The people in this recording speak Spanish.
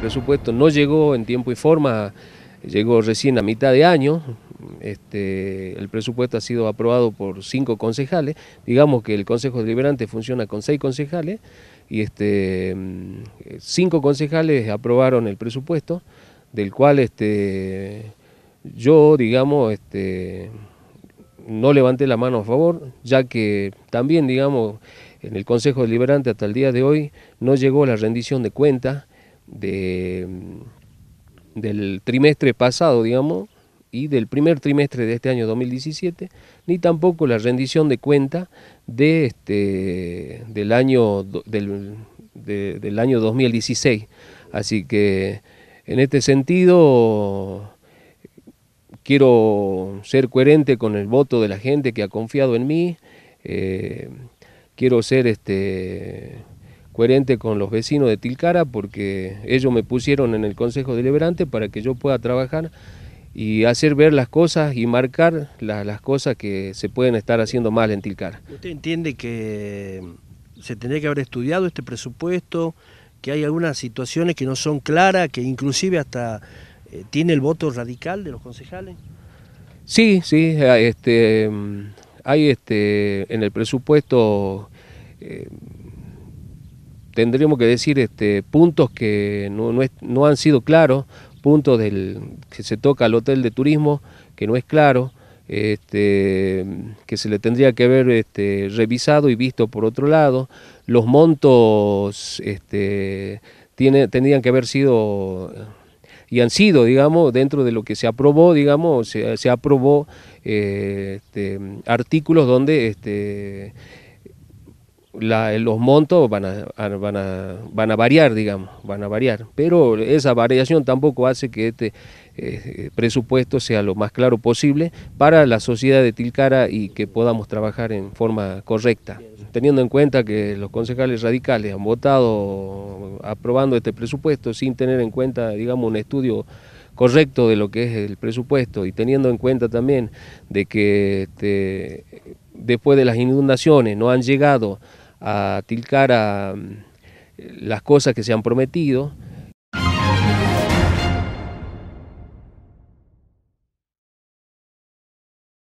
presupuesto no llegó en tiempo y forma, llegó recién a mitad de año, este, el presupuesto ha sido aprobado por cinco concejales, digamos que el Consejo Deliberante funciona con seis concejales, y este, mm, cinco concejales aprobaron el presupuesto, del cual este, yo, digamos, este, no levanté la mano a favor, ya que también, digamos, en el Consejo Deliberante hasta el día de hoy no llegó la rendición de cuentas, del trimestre pasado, digamos, y del primer trimestre de este año 2017, ni tampoco la rendición de cuenta de este, del, año, del, año 2016. Así que en este sentido quiero ser coherente con el voto de la gente que ha confiado en mí, eh, quiero ser este, coherente con los vecinos de Tilcara porque ellos me pusieron en el Consejo Deliberante para que yo pueda trabajar y hacer ver las cosas y marcar las cosas que se pueden estar haciendo mal en Tilcara. ¿Usted entiende que se tendría que haber estudiado este presupuesto, que hay algunas situaciones que no son claras, que inclusive hasta eh, tiene el voto radical de los concejales? Sí, sí, eh, este, mm, hay este, en el presupuesto... Eh, tendríamos que decir este, puntos que no, han sido claros, puntos del, que se toca al hotel de turismo que no es claro, este, que se le tendría que haber este, revisado y visto por otro lado. Los montos este, tiene, tendrían que haber sido y han sido, digamos, dentro de lo que se aprobó, digamos, se, aprobó eh, este, artículos donde este, los montos van a, van, a, variar, digamos, van a variar. Pero esa variación tampoco hace que este eh, presupuesto sea lo más claro posible para la sociedad de Tilcara y que podamos trabajar en forma correcta. Teniendo en cuenta que los concejales radicales han votado aprobando este presupuesto sin tener en cuenta, digamos, un estudio correcto de lo que es el presupuesto y teniendo en cuenta también de que este, después de las inundaciones no han llegado a tilcar a mm, las cosas que se han prometido,